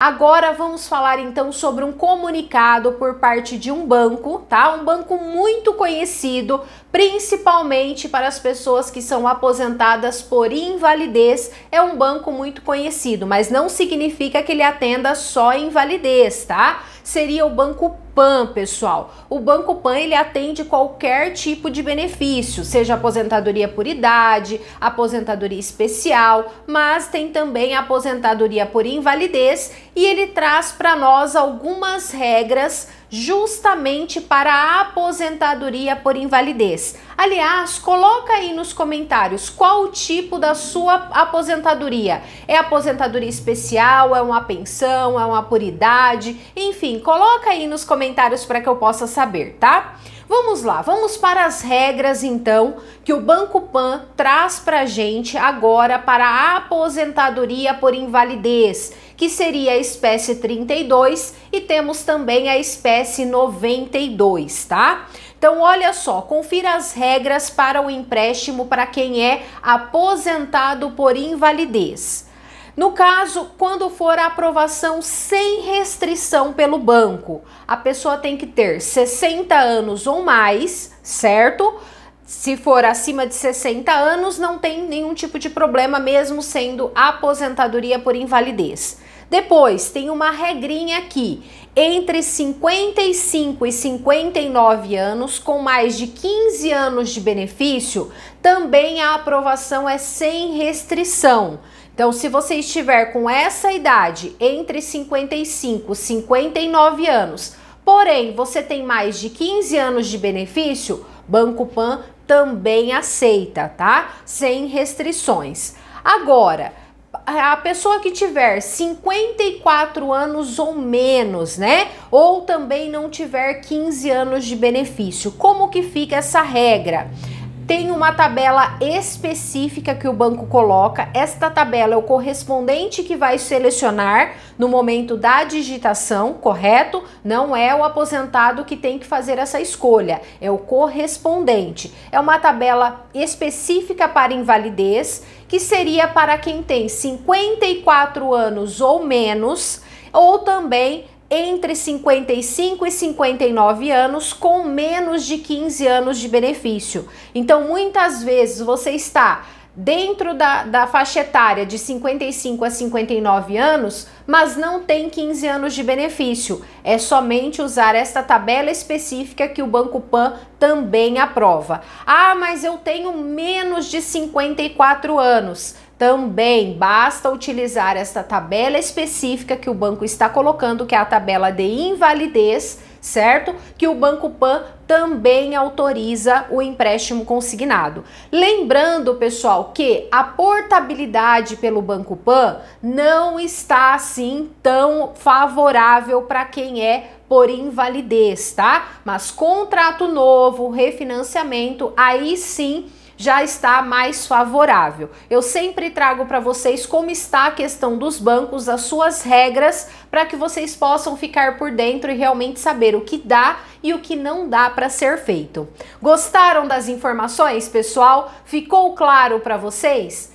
Agora vamos falar então sobre um comunicado por parte de um banco, tá? Um banco muito conhecido, principalmente para as pessoas que são aposentadas por invalidez. É um banco muito conhecido, mas não significa que ele atenda só invalidez, tá? Seria o Banco Pan, pessoal. O Banco Pan ele atende qualquer tipo de benefício, seja aposentadoria por idade, aposentadoria especial, mas tem também aposentadoria por invalidez e ele traz para nós algumas regras justamente para a aposentadoria por invalidez. Aliás, coloca aí nos comentários qual o tipo da sua aposentadoria. É aposentadoria especial, é uma pensão, é uma por idade, enfim, coloca aí nos comentários para que eu possa saber, tá? Vamos lá, vamos para as regras então que o Banco Pan traz para gente agora para a aposentadoria por invalidez, que seria a espécie 32 e temos também a espécie 92, tá? Então, olha só, confira as regras para o empréstimo para quem é aposentado por invalidez. No caso, quando for a aprovação sem restrição pelo banco, a pessoa tem que ter 60 anos ou mais, certo? Se for acima de 60 anos, não tem nenhum tipo de problema, mesmo sendo aposentadoria por invalidez. Depois, tem uma regrinha aqui. Entre 55 e 59 anos, com mais de 15 anos de benefício, também a aprovação é sem restrição. Então, se você estiver com essa idade, entre 55 e 59 anos, porém você tem mais de 15 anos de benefício, Banco Pan também aceita, tá? Sem restrições. Agora, é, a pessoa que tiver 54 anos ou menos, né? Ou também não tiver 15 anos de benefício. Como que fica essa regra? tem uma tabela específica que o banco coloca. Esta tabela é o correspondente que vai selecionar no momento da digitação, correto? Não é o aposentado que tem que fazer essa escolha, é o correspondente. É uma tabela específica para invalidez, que seria para quem tem 54 anos ou menos, ou também entre 55 e 59 anos com menos de 15 anos de benefício. Então, muitas vezes você está dentro da, da faixa etária de 55 a 59 anos, mas não tem 15 anos de benefício. É somente usar esta tabela específica que o Banco Pan também aprova. Ah, mas eu tenho menos de 54 anos. Também basta utilizar esta tabela específica que o banco está colocando, que é a tabela de invalidez, certo? Que o Banco Pan também autoriza o empréstimo consignado. Lembrando, pessoal, que a portabilidade pelo Banco Pan não está assim tão favorável para quem é por invalidez, tá? Mas contrato novo, refinanciamento, aí sim já está mais favorável. Eu sempre trago para vocês como está a questão dos bancos, as suas regras, para que vocês possam ficar por dentro e realmente saber o que dá e o que não dá para ser feito. Gostaram das informações, pessoal? Ficou claro para vocês?